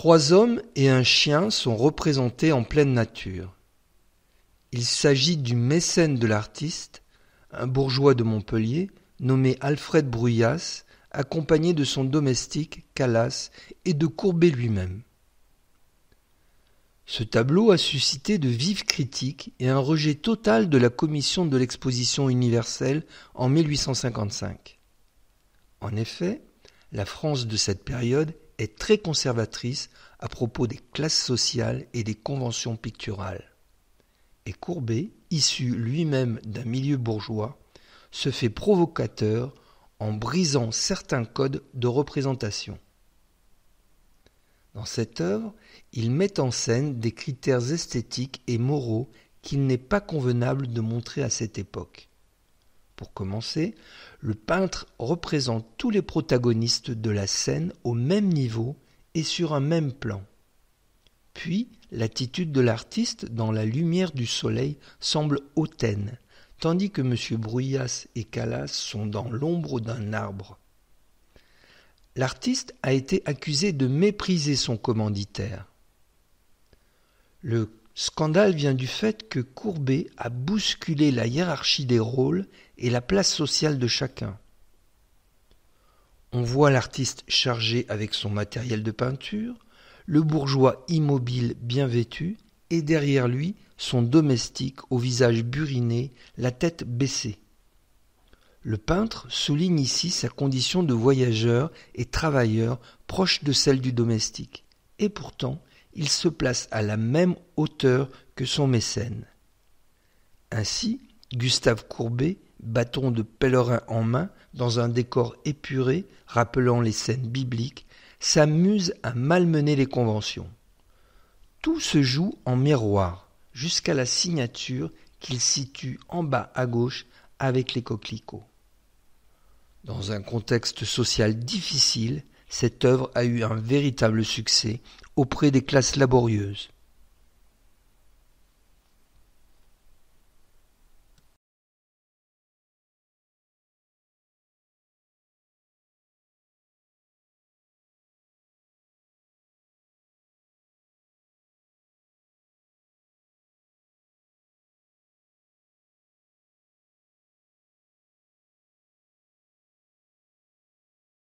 Trois hommes et un chien sont représentés en pleine nature. Il s'agit du mécène de l'artiste, un bourgeois de Montpellier, nommé Alfred Bruyas, accompagné de son domestique Calas et de Courbet lui-même. Ce tableau a suscité de vives critiques et un rejet total de la commission de l'exposition universelle en 1855. En effet, la France de cette période est très conservatrice à propos des classes sociales et des conventions picturales. Et Courbet, issu lui-même d'un milieu bourgeois, se fait provocateur en brisant certains codes de représentation. Dans cette œuvre, il met en scène des critères esthétiques et moraux qu'il n'est pas convenable de montrer à cette époque. Pour commencer, le peintre représente tous les protagonistes de la scène au même niveau et sur un même plan. Puis, l'attitude de l'artiste dans la lumière du soleil semble hautaine, tandis que M. Brouillas et Callas sont dans l'ombre d'un arbre. L'artiste a été accusé de mépriser son commanditaire. Le Scandale vient du fait que Courbet a bousculé la hiérarchie des rôles et la place sociale de chacun. On voit l'artiste chargé avec son matériel de peinture, le bourgeois immobile bien vêtu, et derrière lui son domestique au visage buriné, la tête baissée. Le peintre souligne ici sa condition de voyageur et travailleur proche de celle du domestique. Et pourtant, il se place à la même hauteur que son mécène. Ainsi, Gustave Courbet, bâton de pèlerin en main, dans un décor épuré rappelant les scènes bibliques, s'amuse à malmener les conventions. Tout se joue en miroir, jusqu'à la signature qu'il situe en bas à gauche avec les coquelicots. Dans un contexte social difficile, cette œuvre a eu un véritable succès auprès des classes laborieuses.